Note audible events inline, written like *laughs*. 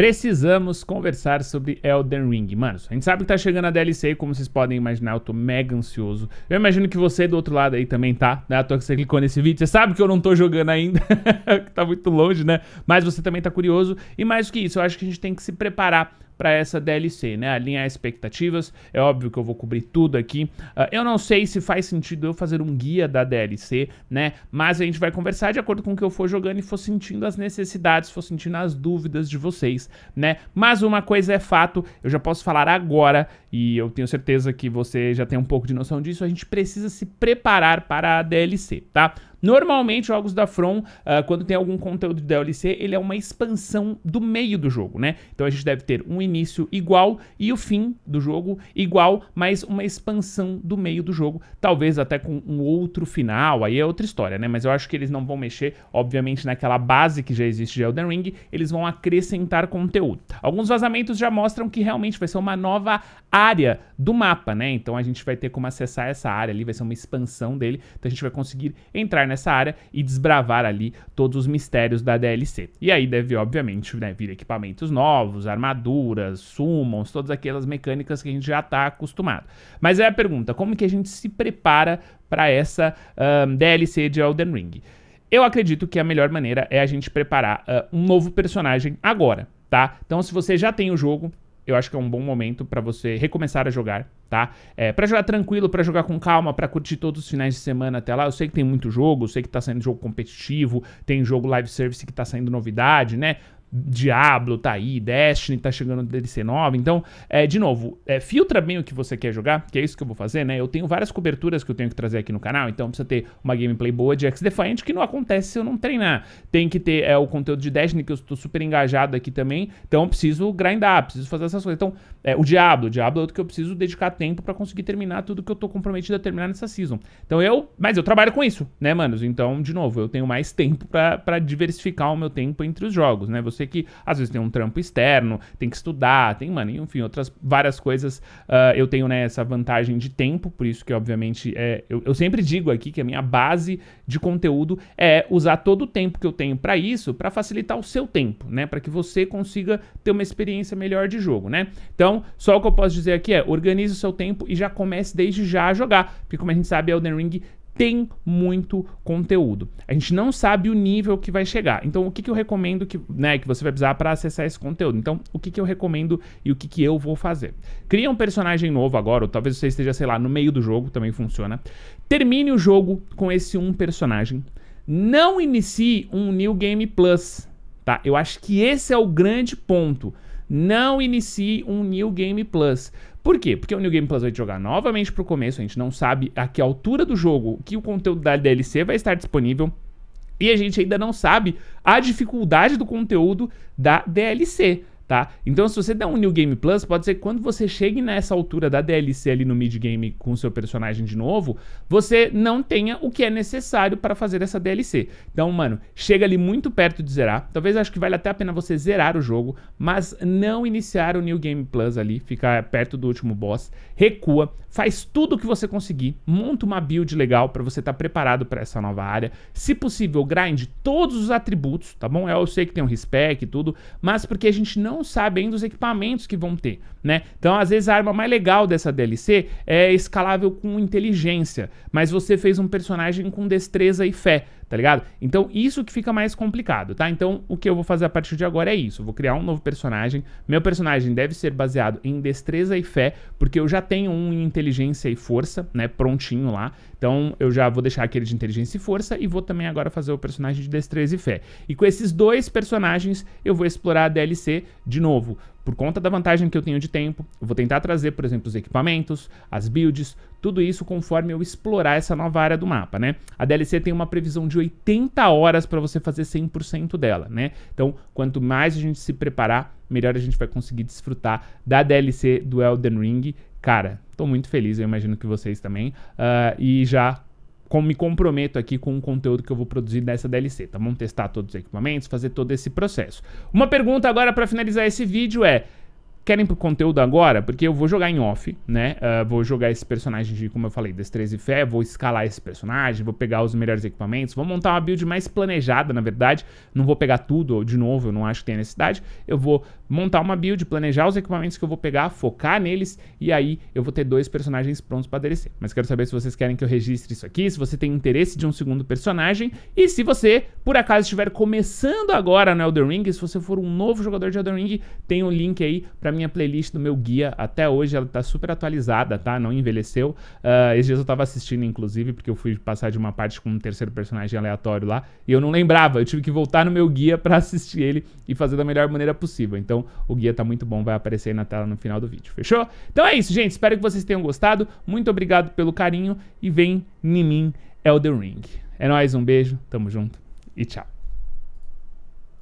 Precisamos conversar sobre Elden Ring. Mano, a gente sabe que tá chegando a DLC aí, como vocês podem imaginar, eu tô mega ansioso. Eu imagino que você do outro lado aí também tá, né? A toa que você clicou nesse vídeo. Você sabe que eu não tô jogando ainda, *laughs* que tá muito longe, né? Mas você também tá curioso. E mais do que isso, eu acho que a gente tem que se preparar para essa DLC, né? Alinhar expectativas. É óbvio que eu vou cobrir tudo aqui. Uh, eu não sei se faz sentido eu fazer um guia da DLC, né? Mas a gente vai conversar de acordo com o que eu for jogando e for sentindo as necessidades, for sentindo as dúvidas de vocês, né? Mas uma coisa é fato, eu já posso falar agora e eu tenho certeza que você já tem um pouco de noção disso, a gente precisa se preparar para a DLC, tá? Normalmente, jogos da From, uh, quando tem algum conteúdo de DLC, ele é uma expansão do meio do jogo, né? Então a gente deve ter um início igual e o fim do jogo igual, mas uma expansão do meio do jogo, talvez até com um outro final, aí é outra história, né? Mas eu acho que eles não vão mexer, obviamente, naquela base que já existe de Elden Ring, eles vão acrescentar conteúdo. Alguns vazamentos já mostram que realmente vai ser uma nova área do mapa, né? Então a gente vai ter como acessar essa área ali, vai ser uma expansão dele, então a gente vai conseguir entrar nessa área e desbravar ali todos os mistérios da DLC. E aí deve, obviamente, né, vir equipamentos novos, armaduras, summons, todas aquelas mecânicas que a gente já está acostumado. Mas é a pergunta, como que a gente se prepara para essa um, DLC de Elden Ring? Eu acredito que a melhor maneira é a gente preparar uh, um novo personagem agora, tá? Então, se você já tem o jogo, eu acho que é um bom momento para você recomeçar a jogar, tá? É, para jogar tranquilo, para jogar com calma, para curtir todos os finais de semana até lá. Eu sei que tem muito jogo, eu sei que tá saindo jogo competitivo, tem jogo live service que tá saindo novidade, né? Diablo tá aí, Destiny tá chegando DLC nova. Então, é, de novo, é, filtra bem o que você quer jogar, que é isso que eu vou fazer, né? Eu tenho várias coberturas que eu tenho que trazer aqui no canal, então precisa ter uma gameplay boa de X-Defiant, que não acontece se eu não treinar. Tem que ter é, o conteúdo de Destiny, que eu estou super engajado aqui também, então eu preciso grindar, preciso fazer essas coisas. Então, é, o Diablo, o Diablo é outro que eu preciso dedicar tempo para conseguir terminar tudo que eu tô comprometido a terminar nessa season. Então eu, mas eu trabalho com isso, né, manos? Então, de novo, eu tenho mais tempo para diversificar o meu tempo entre os jogos, né? Você sei que às vezes tem um trampo externo, tem que estudar, tem, mano, enfim, outras várias coisas. Uh, eu tenho né, essa vantagem de tempo, por isso que, obviamente, é, eu, eu sempre digo aqui que a minha base de conteúdo é usar todo o tempo que eu tenho para isso, para facilitar o seu tempo, né? Para que você consiga ter uma experiência melhor de jogo, né? Então, só o que eu posso dizer aqui é organize o seu tempo e já comece desde já a jogar, porque como a gente sabe, Elden Ring tem muito conteúdo. A gente não sabe o nível que vai chegar. Então, o que, que eu recomendo que, né, que você vai precisar para acessar esse conteúdo? Então, o que, que eu recomendo e o que, que eu vou fazer? Cria um personagem novo agora, ou talvez você esteja, sei lá, no meio do jogo, também funciona. Termine o jogo com esse um personagem. Não inicie um New Game Plus, tá? Eu acho que esse é o grande ponto não inicie um New Game Plus. Por quê? Porque o New Game Plus vai jogar novamente para o começo, a gente não sabe a que altura do jogo que o conteúdo da DLC vai estar disponível. E a gente ainda não sabe a dificuldade do conteúdo da DLC tá? Então se você der um New Game Plus, pode ser que quando você chegue nessa altura da DLC ali no mid game com o seu personagem de novo, você não tenha o que é necessário para fazer essa DLC. Então, mano, chega ali muito perto de zerar. Talvez acho que vale até a pena você zerar o jogo, mas não iniciar o New Game Plus ali, ficar perto do último boss, recua, faz tudo o que você conseguir, monta uma build legal para você estar tá preparado para essa nova área. Se possível, grind todos os atributos, tá bom? Eu sei que tem um respec e tudo, mas porque a gente não não sabe ainda os equipamentos que vão ter, né? Então, às vezes, a arma mais legal dessa DLC é escalável com inteligência, mas você fez um personagem com destreza e fé tá ligado? Então, isso que fica mais complicado, tá? Então, o que eu vou fazer a partir de agora é isso. Eu vou criar um novo personagem. Meu personagem deve ser baseado em destreza e fé, porque eu já tenho um em inteligência e força, né? Prontinho lá. Então, eu já vou deixar aquele de inteligência e força e vou também agora fazer o personagem de destreza e fé. E com esses dois personagens, eu vou explorar a DLC de novo por conta da vantagem que eu tenho de tempo, eu vou tentar trazer, por exemplo, os equipamentos, as builds, tudo isso conforme eu explorar essa nova área do mapa, né? A DLC tem uma previsão de 80 horas para você fazer 100% dela, né? Então, quanto mais a gente se preparar, melhor a gente vai conseguir desfrutar da DLC do Elden Ring. Cara, tô muito feliz, eu imagino que vocês também. Uh, e já com, me comprometo aqui com o conteúdo que eu vou produzir dessa DLC, tá? Vamos testar todos os equipamentos, fazer todo esse processo. Uma pergunta agora para finalizar esse vídeo é: querem pro conteúdo agora, porque eu vou jogar em off, né? Uh, vou jogar esse personagem de, como eu falei, Destreza e Fé, vou escalar esse personagem, vou pegar os melhores equipamentos, vou montar uma build mais planejada, na verdade. Não vou pegar tudo de novo, eu não acho que tenha necessidade. Eu vou montar uma build, planejar os equipamentos que eu vou pegar, focar neles, e aí eu vou ter dois personagens prontos pra aderecer Mas quero saber se vocês querem que eu registre isso aqui, se você tem interesse de um segundo personagem, e se você, por acaso, estiver começando agora no Elden Ring, se você for um novo jogador de Elden Ring, tem o um link aí pra mim minha playlist do meu guia até hoje, ela tá super atualizada, tá? Não envelheceu. Uh, esses dias eu tava assistindo, inclusive, porque eu fui passar de uma parte com um terceiro personagem aleatório lá e eu não lembrava. Eu tive que voltar no meu guia para assistir ele e fazer da melhor maneira possível. Então, o guia tá muito bom, vai aparecer aí na tela no final do vídeo, fechou? Então é isso, gente. Espero que vocês tenham gostado. Muito obrigado pelo carinho e vem em mim Elden Ring. É nóis, um beijo, tamo junto e tchau.